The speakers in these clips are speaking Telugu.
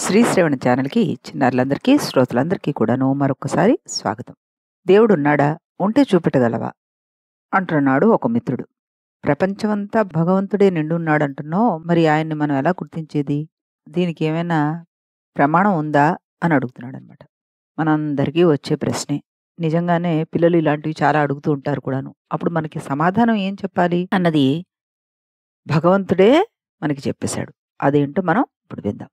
శ్రీశ్రవణ ఛానల్కి చిన్నారులందరికీ శ్రోతలందరికీ కూడాను మరొకసారి స్వాగతం దేవుడున్నాడా ఉంటే చూపెట్టగలవా అంటున్నాడు ఒక మిత్రుడు ప్రపంచమంతా భగవంతుడే నిండున్నాడు అంటున్నావు మరి ఆయన్ని మనం ఎలా గుర్తించేది దీనికి ఏమైనా ప్రమాణం ఉందా అని అడుగుతున్నాడు అనమాట మనందరికీ వచ్చే ప్రశ్నే నిజంగానే పిల్లలు ఇలాంటివి చాలా అడుగుతూ ఉంటారు కూడాను అప్పుడు మనకి సమాధానం ఏం చెప్పాలి అన్నది భగవంతుడే మనకి చెప్పేశాడు అదేంటో మనం ఇప్పుడు విందాం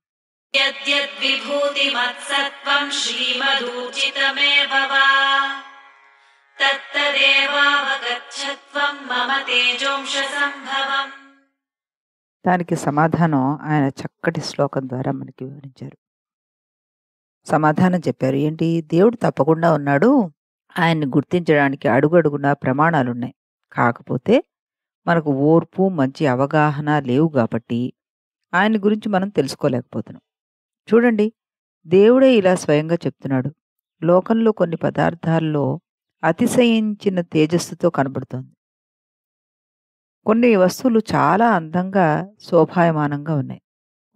यद्यद्विभूतिमत्सत्त्वम् श्रीमदूर्जितमेव మమ తేజోంశ సంభవం దానికి సమాధానం ఆయన చక్కటి శ్లోకం ద్వారా మనకి వివరించారు సమాధానం చెప్పారు ఏంటి దేవుడు తప్పకుండా ఉన్నాడు ఆయన్ని గుర్తించడానికి అడుగడుగునా ప్రమాణాలున్నాయి కాకపోతే మనకు ఓర్పు మంచి అవగాహన లేవు కాబట్టి ఆయన గురించి మనం తెలుసుకోలేకపోతున్నాం చూడండి దేవుడే ఇలా స్వయంగా చెప్తున్నాడు లోకంలో కొన్ని పదార్థాల్లో అతిశయించిన తేజస్సుతో కనబడుతోంది కొన్ని వస్తువులు చాలా అందంగా శోభాయమానంగా ఉన్నాయి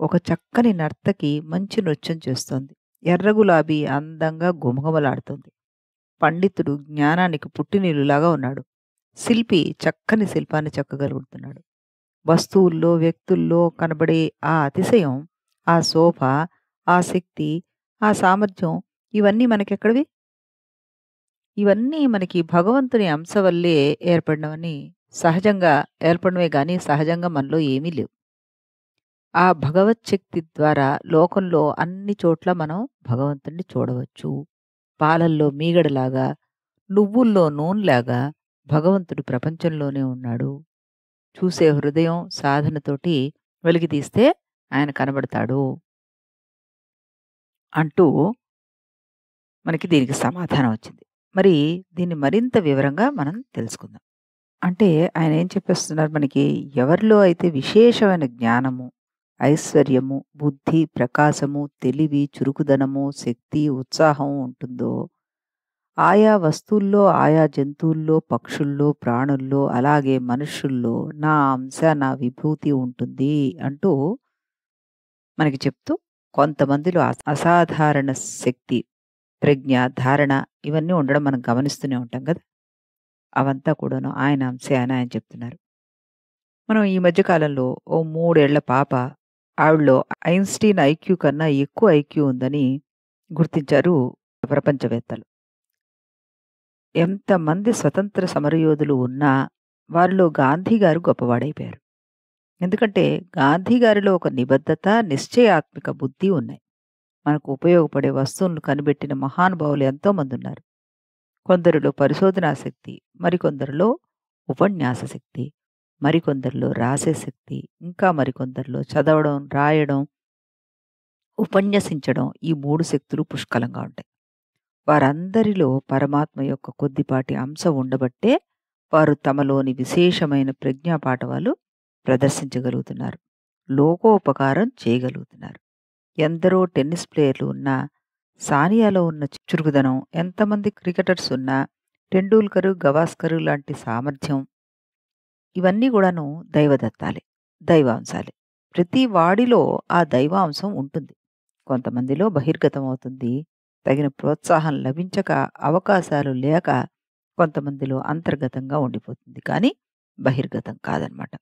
ఒక చక్కని నర్తకి మంచి నృత్యం చేస్తోంది ఎర్ర గులాబీ అందంగా గుమగుమలాడుతుంది పండితుడు జ్ఞానానికి పుట్టినీళ్ళులాగా ఉన్నాడు శిల్పి చక్కని శిల్పాన్ని చెక్కగలుగుతున్నాడు వస్తువుల్లో వ్యక్తుల్లో కనబడే ఆ అతిశయం ఆ శోభ ఆ శక్తి ఆ సామర్థ్యం ఇవన్నీ మనకెక్కడివి ఇవన్నీ మనకి భగవంతుని అంశ వల్లే ఏర్పడినవని సహజంగా ఏర్పడమే కానీ సహజంగా మనలో ఏమీ లేవు ఆ భగవత్ శక్తి ద్వారా లోకంలో అన్ని చోట్ల మనం భగవంతుణ్ణి చూడవచ్చు పాలల్లో మీగడలాగా నువ్వుల్లో నూనెలాగా భగవంతుడు ప్రపంచంలోనే ఉన్నాడు చూసే హృదయం సాధనతోటి వెలిగి తీస్తే ఆయన కనబడతాడు అంటూ మనకి దీనికి సమాధానం వచ్చింది మరి దీన్ని మరింత వివరంగా మనం తెలుసుకుందాం అంటే ఆయన ఏం చెప్పేస్తున్నారు మనకి ఎవరిలో అయితే విశేషమైన జ్ఞానము ఐశ్వర్యము బుద్ధి ప్రకాశము తెలివి చురుకుదనము శక్తి ఉత్సాహం ఉంటుందో ఆయా వస్తువుల్లో ఆయా జంతువుల్లో పక్షుల్లో ప్రాణుల్లో అలాగే మనుషుల్లో నా అంశ నా విభూతి ఉంటుంది అంటూ మనకి చెప్తూ కొంతమందిలో అసాధారణ శక్తి ప్రజ్ఞ ధారణ ఇవన్నీ ఉండడం మనం గమనిస్తూనే ఉంటాం కదా అవంతా కూడాను ఆయన అంశే అని ఆయన చెప్తున్నారు మనం ఈ మధ్యకాలంలో ఓ మూడేళ్ల పాప ఆవిడలో ఐన్స్టీన్ ఐక్యూ కన్నా ఎక్కువ ఐక్యూ ఉందని గుర్తించారు ప్రపంచవేత్తలు ఎంతమంది స్వతంత్ర సమరయోధులు ఉన్నా వారిలో గాంధీ గారు గొప్పవాడైపోయారు ఎందుకంటే గాంధీ గారిలో ఒక నిబద్ధత నిశ్చయాత్మిక బుద్ధి ఉన్నాయి మనకు ఉపయోగపడే వస్తువులను కనిపెట్టిన మహానుభావులు ఎంతోమంది ఉన్నారు కొందరిలో పరిశోధనా శక్తి మరికొందరిలో ఉపన్యాస శక్తి మరికొందరిలో రాసే శక్తి ఇంకా మరికొందరిలో చదవడం రాయడం ఉపన్యసించడం ఈ మూడు శక్తులు పుష్కలంగా ఉంటాయి వారందరిలో పరమాత్మ యొక్క కొద్దిపాటి అంశం ఉండబట్టే వారు తమలోని విశేషమైన ప్రజ్ఞాపాఠవాలు ప్రదర్శించగలుగుతున్నారు లోకోపకారం చేయగలుగుతున్నారు ఎందరో టెన్నిస్ ప్లేయర్లు ఉన్నా సానియాలో ఉన్న చురుకుదనం ఎంతమంది క్రికెటర్స్ ఉన్నా టెండూల్కర్ గవాస్కర్ లాంటి సామర్థ్యం ఇవన్నీ కూడాను దైవదత్తాలే దైవాంశాలే ప్రతి వాడిలో ఆ దైవాంశం ఉంటుంది కొంతమందిలో బహిర్గతం అవుతుంది తగిన ప్రోత్సాహం లభించక అవకాశాలు లేక కొంతమందిలో అంతర్గతంగా ఉండిపోతుంది కానీ బహిర్గతం కాదనమాట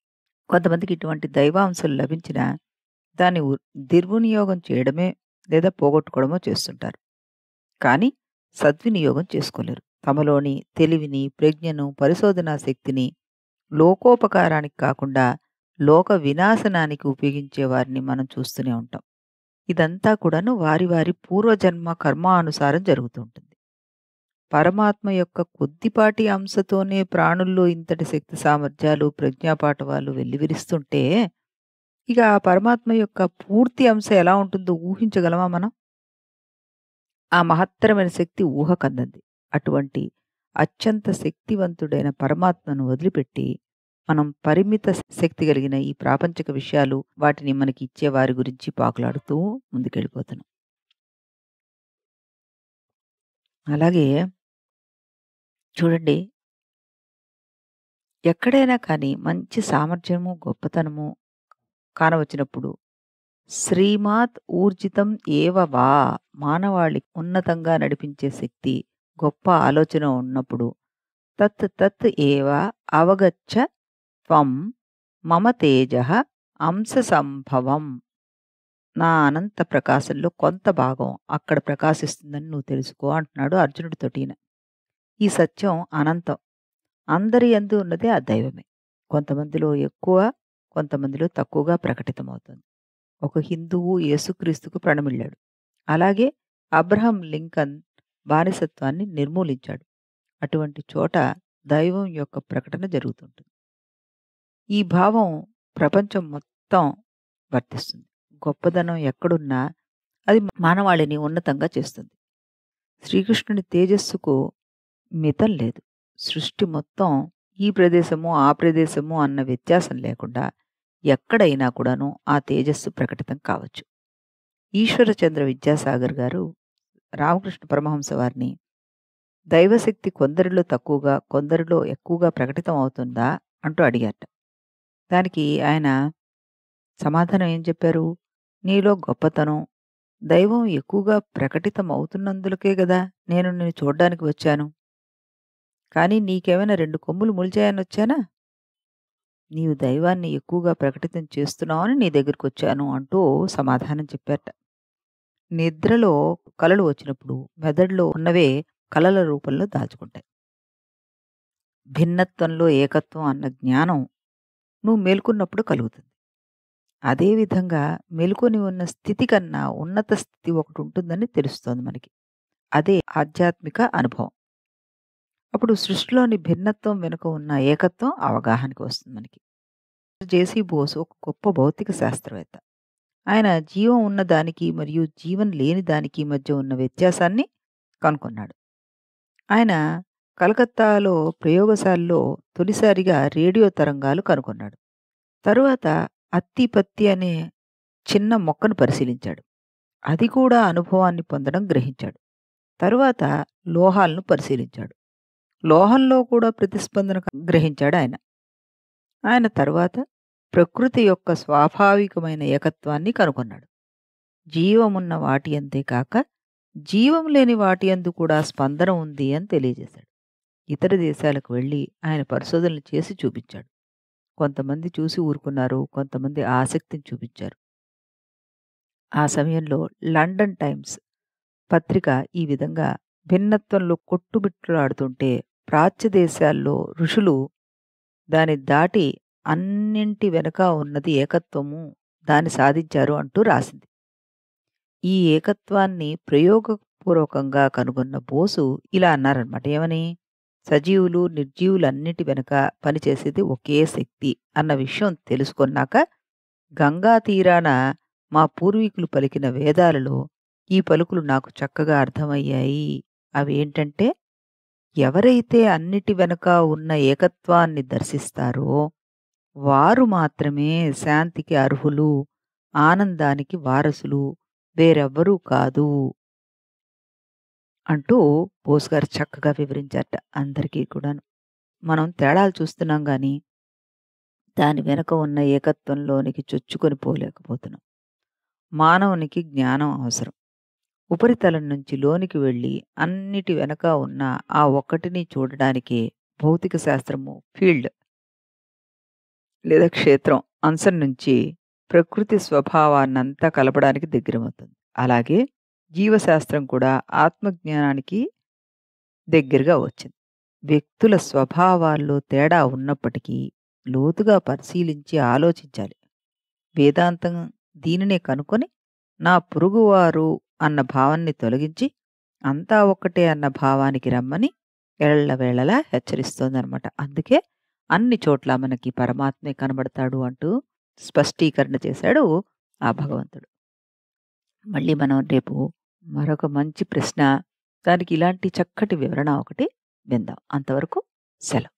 కొంతమందికి ఇటువంటి దైవాంశాలు లభించిన దాన్ని దుర్వినియోగం చేయడమే లేదా పోగొట్టుకోవడమో చేస్తుంటారు కానీ సద్వినియోగం చేసుకోలేరు తమలోని తెలివిని ప్రజ్ఞను పరిశోధనా శక్తిని లోకోపకారానికి కాకుండా లోక వినాశనానికి ఉపయోగించే వారిని మనం చూస్తూనే ఉంటాం ఇదంతా కూడాను వారి వారి పూర్వజన్మ కర్మానుసారం జరుగుతుంటుంది పరమాత్మ యొక్క కొద్దిపాటి అంశతోనే ప్రాణుల్లో ఇంతటి శక్తి సామర్థ్యాలు ప్రజ్ఞాపాఠవాలు వెల్లివిరిస్తుంటే ఇక ఆ పరమాత్మ యొక్క పూర్తి అంశ ఎలా ఉంటుందో ఊహించగలమా మనం ఆ మహత్తరమైన శక్తి ఊహ కందంది అటువంటి అత్యంత శక్తివంతుడైన పరమాత్మను వదిలిపెట్టి మనం పరిమిత శక్తి కలిగిన ఈ ప్రాపంచిక విషయాలు వాటిని మనకి ఇచ్చే వారి గురించి పాకులాడుతూ ముందుకెళ్ళిపోతున్నాం అలాగే చూడండి ఎక్కడైనా కానీ మంచి సామర్థ్యము గొప్పతనము కానవచ్చినప్పుడు శ్రీమాత్ ఊర్జితం ఏవవా మానవాళి ఉన్నతంగా నడిపించే శక్తి గొప్ప ఆలోచన ఉన్నప్పుడు తత్ తత్ ఏవ అవగచ్చ త్వం మమ తేజ అంశ సంభవం నా అనంత ప్రకాశంలో కొంత భాగం అక్కడ ప్రకాశిస్తుందని నువ్వు తెలుసుకో అంటున్నాడు అర్జునుడితోటిన ఈ సత్యం అనంతం అందరి ఎందు ఉన్నదే ఆ దైవమే కొంతమందిలో ఎక్కువ కొంతమందిలో తక్కువగా ప్రకటితమవుతుంది ఒక హిందువు యేసుక్రీస్తుకు ప్రణమిళ్ళాడు అలాగే అబ్రహం లింకన్ బానిసత్వాన్ని నిర్మూలించాడు అటువంటి చోట దైవం యొక్క ప్రకటన జరుగుతుంటుంది ఈ భావం ప్రపంచం మొత్తం వర్తిస్తుంది గొప్పదనం ఎక్కడున్నా అది మానవాళిని ఉన్నతంగా చేస్తుంది శ్రీకృష్ణుని తేజస్సుకు మితం లేదు సృష్టి మొత్తం ఈ ప్రదేశము ఆ ప్రదేశము అన్న వ్యత్యాసం లేకుండా ఎక్కడైనా కూడాను ఆ తేజస్సు ప్రకటితం కావచ్చు ఈశ్వరచంద్ర విద్యాసాగర్ గారు రామకృష్ణ పరమహంస వారిని దైవశక్తి కొందరిలో తక్కువగా కొందరిలో ఎక్కువగా ప్రకటితం అవుతుందా అంటూ అడిగాట దానికి ఆయన సమాధానం ఏం చెప్పారు నీలో గొప్పతనం దైవం ఎక్కువగా ప్రకటితం అవుతున్నందులకే కదా నేను నిన్ను చూడడానికి వచ్చాను కానీ నీకేమైనా రెండు కొమ్ములు ములిచాయని వచ్చానా నీవు దైవాన్ని ఎక్కువగా ప్రకటితం చేస్తున్నావని నీ దగ్గరికి వచ్చాను అంటూ సమాధానం చెప్పారట నిద్రలో కలలు వచ్చినప్పుడు మెదడులో ఉన్నవే కలల రూపంలో దాచుకుంటాయి భిన్నత్వంలో ఏకత్వం అన్న జ్ఞానం నువ్వు మేల్కొన్నప్పుడు కలుగుతుంది అదేవిధంగా మెలుకొని ఉన్న స్థితి కన్నా ఉన్నత స్థితి ఒకటి ఉంటుందని తెలుస్తోంది మనకి అదే ఆధ్యాత్మిక అనుభవం అప్పుడు సృష్టిలోని భిన్నత్వం వెనుక ఉన్న ఏకత్వం అవగాహనకి వస్తుంది మనకి జేసీ బోస్ ఒక గొప్ప భౌతిక శాస్త్రవేత్త ఆయన జీవం ఉన్న దానికి మరియు జీవం లేని దానికి మధ్య ఉన్న వ్యత్యాసాన్ని కనుగొన్నాడు ఆయన కలకత్తాలో ప్రయోగశాలలో తొలిసారిగా రేడియో తరంగాలు కనుగొన్నాడు తరువాత అత్తి పత్తి అనే చిన్న మొక్కను పరిశీలించాడు అది కూడా అనుభవాన్ని పొందడం గ్రహించాడు తరువాత లోహాలను పరిశీలించాడు లోహంలో కూడా ప్రతిస్పందన గ్రహించాడు ఆయన ఆయన తర్వాత ప్రకృతి యొక్క స్వాభావికమైన ఏకత్వాన్ని కనుగొన్నాడు జీవమున్న వాటి అంతేకాక జీవం లేని వాటి అందు కూడా స్పందన ఉంది అని తెలియజేశాడు ఇతర దేశాలకు వెళ్ళి ఆయన పరిశోధనలు చేసి చూపించాడు కొంతమంది చూసి ఊరుకున్నారు కొంతమంది ఆసక్తిని చూపించారు ఆ సమయంలో లండన్ టైమ్స్ పత్రిక ఈ విధంగా భిన్నత్వంలో ఆడుతుంటే ప్రాచ్య దేశాల్లో ఋషులు దాని దాటి అన్నింటి వెనుక ఉన్నది ఏకత్వము దాన్ని సాధించారు అంటూ రాసింది ఈ ఏకత్వాన్ని ప్రయోగపూర్వకంగా కనుగొన్న బోసు ఇలా అన్నారనమాట ఏమని సజీవులు నిర్జీవులన్నిటి వెనుక పనిచేసేది ఒకే శక్తి అన్న విషయం తెలుసుకున్నాక గంగా తీరాన మా పూర్వీకులు పలికిన వేదాలలో ఈ పలుకులు నాకు చక్కగా అర్థమయ్యాయి అవి ఏంటంటే ఎవరైతే అన్నిటి వెనుక ఉన్న ఏకత్వాన్ని దర్శిస్తారో వారు మాత్రమే శాంతికి అర్హులు ఆనందానికి వారసులు వేరెవ్వరూ కాదు అంటూ బోస్ గారు చక్కగా వివరించారట అందరికీ కూడాను మనం తేడాలు చూస్తున్నాం కానీ దాని వెనుక ఉన్న ఏకత్వంలోనికి చొచ్చుకొని పోలేకపోతున్నాం మానవునికి జ్ఞానం అవసరం ఉపరితలం నుంచి లోనికి వెళ్ళి అన్నిటి వెనక ఉన్న ఆ ఒక్కటిని చూడడానికి భౌతిక శాస్త్రము ఫీల్డ్ లేదా క్షేత్రం అంశం నుంచి ప్రకృతి స్వభావాన్నంతా కలపడానికి దగ్గరమవుతుంది అలాగే జీవశాస్త్రం కూడా ఆత్మజ్ఞానానికి దగ్గరగా వచ్చింది వ్యక్తుల స్వభావాల్లో తేడా ఉన్నప్పటికీ లోతుగా పరిశీలించి ఆలోచించాలి వేదాంతం దీనినే కనుకొని నా పొరుగువారు అన్న భావాన్ని తొలగించి అంతా ఒక్కటే అన్న భావానికి రమ్మని ఎళ్లవేళలా హెచ్చరిస్తోందనమాట అందుకే అన్ని చోట్ల మనకి పరమాత్మే కనబడతాడు అంటూ స్పష్టీకరణ చేశాడు ఆ భగవంతుడు మళ్ళీ మనం రేపు మరొక మంచి ప్రశ్న దానికి ఇలాంటి చక్కటి వివరణ ఒకటి విందాం అంతవరకు సెలవు